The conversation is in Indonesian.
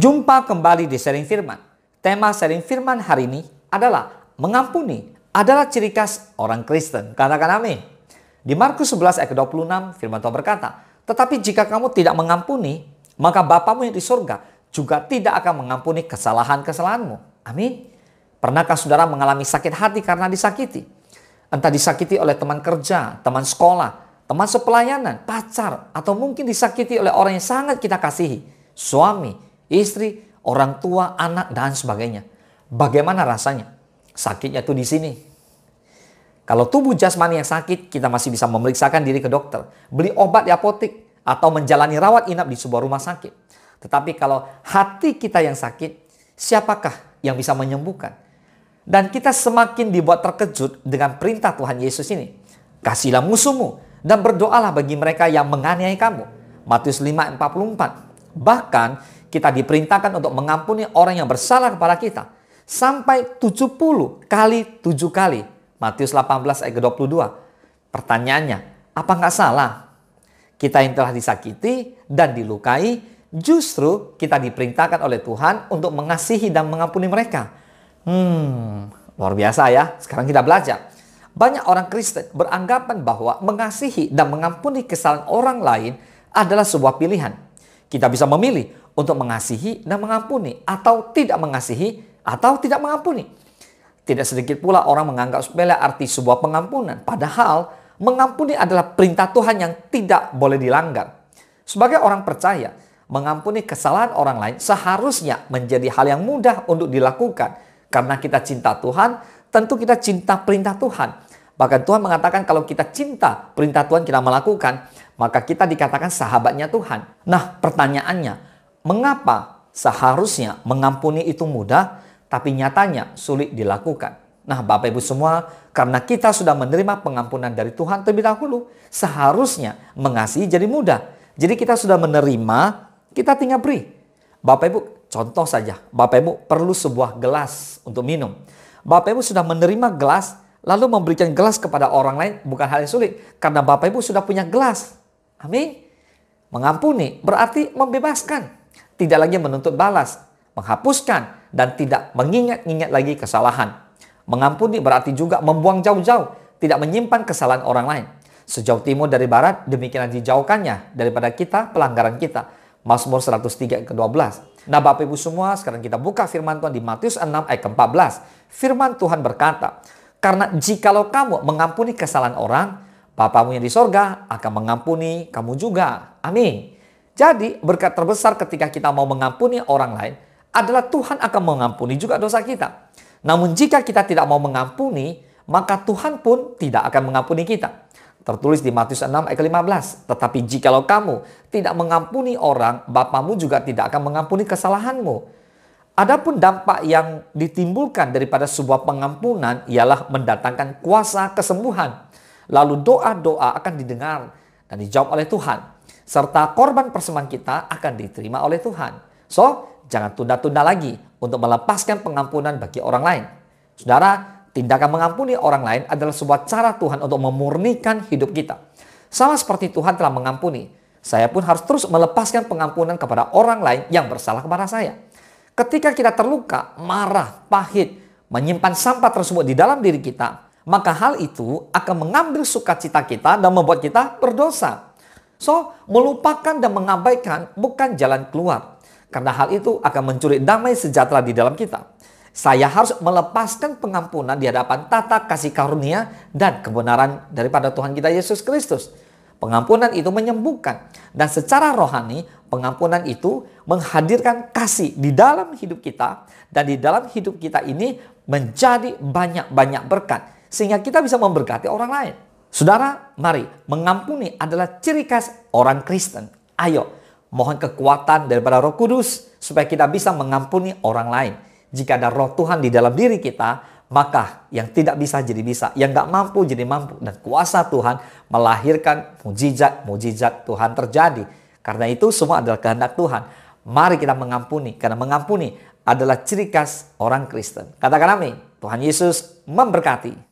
Jumpa kembali di sharing firman. Tema sharing firman hari ini adalah mengampuni adalah ciri khas orang Kristen. Katakan amin. Di Markus 11 ayat 26 firman Tuhan berkata, "Tetapi jika kamu tidak mengampuni, maka Bapamu yang di surga juga tidak akan mengampuni kesalahan-kesalahanmu." Amin. Pernahkah saudara mengalami sakit hati karena disakiti? Entah disakiti oleh teman kerja, teman sekolah, teman sepelayanan, pacar, atau mungkin disakiti oleh orang yang sangat kita kasihi, suami, istri, orang tua, anak, dan sebagainya. Bagaimana rasanya? Sakitnya tuh di sini. Kalau tubuh jasmani yang sakit, kita masih bisa memeriksakan diri ke dokter, beli obat di apotek, atau menjalani rawat inap di sebuah rumah sakit. Tetapi kalau hati kita yang sakit, siapakah yang bisa menyembuhkan? Dan kita semakin dibuat terkejut dengan perintah Tuhan Yesus ini. Kasihlah musuhmu dan berdoalah bagi mereka yang menganiaya kamu. Matius 5:44. Bahkan kita diperintahkan untuk mengampuni orang yang bersalah kepada kita. Sampai 70 kali 7 kali. Matius 18 ayat 22. Pertanyaannya, apa nggak salah? Kita yang telah disakiti dan dilukai, justru kita diperintahkan oleh Tuhan untuk mengasihi dan mengampuni mereka. Hmm, luar biasa ya. Sekarang kita belajar. Banyak orang Kristen beranggapan bahwa mengasihi dan mengampuni kesalahan orang lain adalah sebuah pilihan. Kita bisa memilih untuk mengasihi dan mengampuni atau tidak mengasihi atau tidak mengampuni. Tidak sedikit pula orang menganggap sepele arti sebuah pengampunan. Padahal mengampuni adalah perintah Tuhan yang tidak boleh dilanggar. Sebagai orang percaya, mengampuni kesalahan orang lain seharusnya menjadi hal yang mudah untuk dilakukan. Karena kita cinta Tuhan, tentu kita cinta perintah Tuhan. Bahkan Tuhan mengatakan kalau kita cinta perintah Tuhan kita melakukan, maka kita dikatakan sahabatnya Tuhan. Nah pertanyaannya, Mengapa seharusnya mengampuni itu mudah, tapi nyatanya sulit dilakukan? Nah, Bapak Ibu semua, karena kita sudah menerima pengampunan dari Tuhan terlebih dahulu, seharusnya mengasihi jadi mudah. Jadi kita sudah menerima, kita tinggal beri. Bapak Ibu, contoh saja, Bapak Ibu perlu sebuah gelas untuk minum. Bapak Ibu sudah menerima gelas, lalu memberikan gelas kepada orang lain bukan hal yang sulit. Karena Bapak Ibu sudah punya gelas. Amin. Mengampuni berarti membebaskan tidak lagi menuntut balas, menghapuskan, dan tidak mengingat-ingat lagi kesalahan. Mengampuni berarti juga membuang jauh-jauh, tidak menyimpan kesalahan orang lain. Sejauh timur dari barat, demikian dijauhkannya daripada kita pelanggaran kita. Mazmur 103 ke-12. Nah Bapak Ibu semua, sekarang kita buka firman Tuhan di Matius 6 ayat ke-14. Firman Tuhan berkata, Karena jikalau kamu mengampuni kesalahan orang, Bapamu yang di sorga akan mengampuni kamu juga. Amin. Jadi berkat terbesar ketika kita mau mengampuni orang lain adalah Tuhan akan mengampuni juga dosa kita. Namun jika kita tidak mau mengampuni, maka Tuhan pun tidak akan mengampuni kita. Tertulis di Matius 6 ayat 15. Tetapi jikalau kamu tidak mengampuni orang, Bapamu juga tidak akan mengampuni kesalahanmu. Adapun dampak yang ditimbulkan daripada sebuah pengampunan ialah mendatangkan kuasa kesembuhan. Lalu doa-doa akan didengar dan dijawab oleh Tuhan serta korban persembahan kita akan diterima oleh Tuhan. So, jangan tunda-tunda lagi untuk melepaskan pengampunan bagi orang lain. Saudara, tindakan mengampuni orang lain adalah sebuah cara Tuhan untuk memurnikan hidup kita. Sama seperti Tuhan telah mengampuni, saya pun harus terus melepaskan pengampunan kepada orang lain yang bersalah kepada saya. Ketika kita terluka, marah, pahit, menyimpan sampah tersebut di dalam diri kita, maka hal itu akan mengambil sukacita kita dan membuat kita berdosa. So, melupakan dan mengabaikan bukan jalan keluar. Karena hal itu akan mencuri damai sejahtera di dalam kita. Saya harus melepaskan pengampunan di hadapan tata kasih karunia dan kebenaran daripada Tuhan kita Yesus Kristus. Pengampunan itu menyembuhkan dan secara rohani pengampunan itu menghadirkan kasih di dalam hidup kita dan di dalam hidup kita ini menjadi banyak-banyak berkat sehingga kita bisa memberkati orang lain. Saudara, mari mengampuni adalah ciri khas orang Kristen. Ayo, mohon kekuatan daripada Roh Kudus supaya kita bisa mengampuni orang lain. Jika ada Roh Tuhan di dalam diri kita, maka yang tidak bisa jadi bisa, yang nggak mampu jadi mampu, dan kuasa Tuhan melahirkan mujizat-mujizat Tuhan terjadi. Karena itu semua adalah kehendak Tuhan. Mari kita mengampuni, karena mengampuni adalah ciri khas orang Kristen. Katakan amin. Tuhan Yesus memberkati.